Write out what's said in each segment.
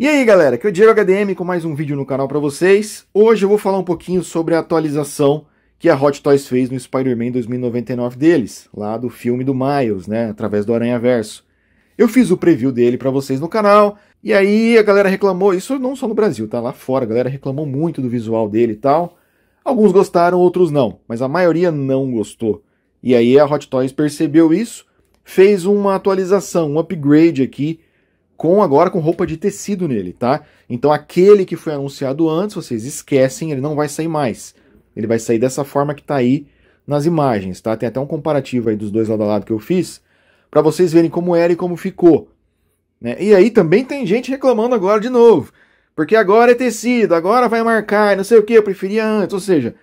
E aí galera, aqui é o Diego HDM com mais um vídeo no canal para vocês. Hoje eu vou falar um pouquinho sobre a atualização que a Hot Toys fez no Spider-Man 2099 deles, lá do filme do Miles, né, através do Aranha Verso. Eu fiz o preview dele para vocês no canal, e aí a galera reclamou, isso não só no Brasil, tá lá fora, a galera reclamou muito do visual dele e tal. Alguns gostaram, outros não, mas a maioria não gostou. E aí a Hot Toys percebeu isso, fez uma atualização, um upgrade aqui com agora com roupa de tecido nele, tá? Então aquele que foi anunciado antes, vocês esquecem, ele não vai sair mais. Ele vai sair dessa forma que tá aí nas imagens, tá? Tem até um comparativo aí dos dois lado a lado que eu fiz, para vocês verem como era e como ficou. Né? E aí também tem gente reclamando agora de novo, porque agora é tecido, agora vai marcar, não sei o que, eu preferia antes, ou seja,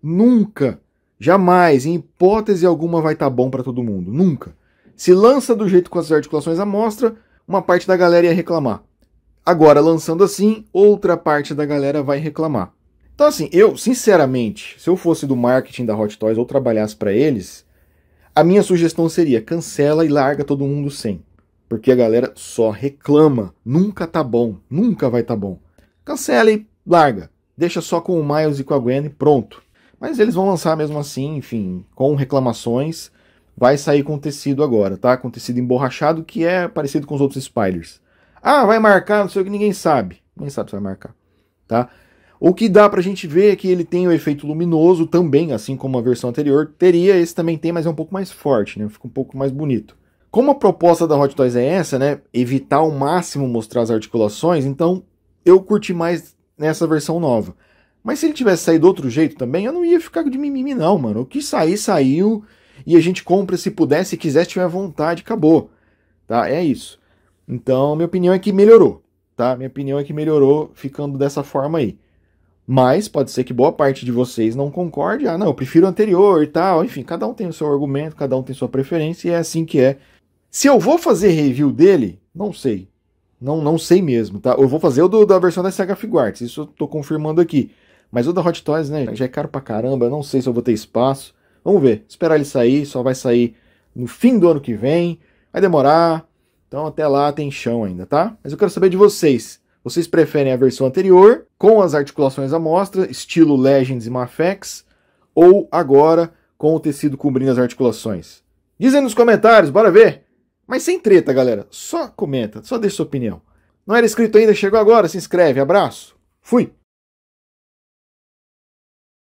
nunca, jamais, em hipótese alguma vai estar tá bom para todo mundo, nunca. Se lança do jeito com as articulações à mostra, uma parte da galera ia reclamar. Agora, lançando assim, outra parte da galera vai reclamar. Então, assim, eu, sinceramente, se eu fosse do marketing da Hot Toys ou trabalhasse para eles, a minha sugestão seria cancela e larga todo mundo sem. Porque a galera só reclama. Nunca tá bom. Nunca vai tá bom. Cancela e larga. Deixa só com o Miles e com a Gwen e pronto. Mas eles vão lançar mesmo assim, enfim, com reclamações vai sair com tecido agora, tá? Com tecido emborrachado, que é parecido com os outros spiders. Ah, vai marcar, não sei o que, ninguém sabe. Ninguém sabe se vai marcar, tá? O que dá pra gente ver é que ele tem o efeito luminoso também, assim como a versão anterior teria, esse também tem, mas é um pouco mais forte, né? Fica um pouco mais bonito. Como a proposta da Hot Toys é essa, né? Evitar ao máximo mostrar as articulações, então eu curti mais nessa versão nova. Mas se ele tivesse saído outro jeito também, eu não ia ficar de mimimi não, mano. O que sair, saiu e a gente compra se puder, se quiser, se tiver vontade, acabou. Tá? É isso. Então, minha opinião é que melhorou, tá? Minha opinião é que melhorou ficando dessa forma aí. Mas pode ser que boa parte de vocês não concorde. Ah, não, eu prefiro o anterior e tal. Enfim, cada um tem o seu argumento, cada um tem sua preferência e é assim que é. Se eu vou fazer review dele, não sei. Não, não sei mesmo, tá? Eu vou fazer o do, da versão da Sega Figuarts, isso eu tô confirmando aqui. Mas o da Hot Toys, né, já é caro pra caramba, eu não sei se eu vou ter espaço. Vamos ver. Esperar ele sair, só vai sair no fim do ano que vem. Vai demorar. Então até lá tem chão ainda, tá? Mas eu quero saber de vocês. Vocês preferem a versão anterior, com as articulações à mostra, estilo Legends e Mafex, ou agora com o tecido cobrindo as articulações? Dizem nos comentários, bora ver! Mas sem treta, galera. Só comenta, só deixa sua opinião. Não era inscrito ainda, chegou agora, se inscreve. Abraço. Fui!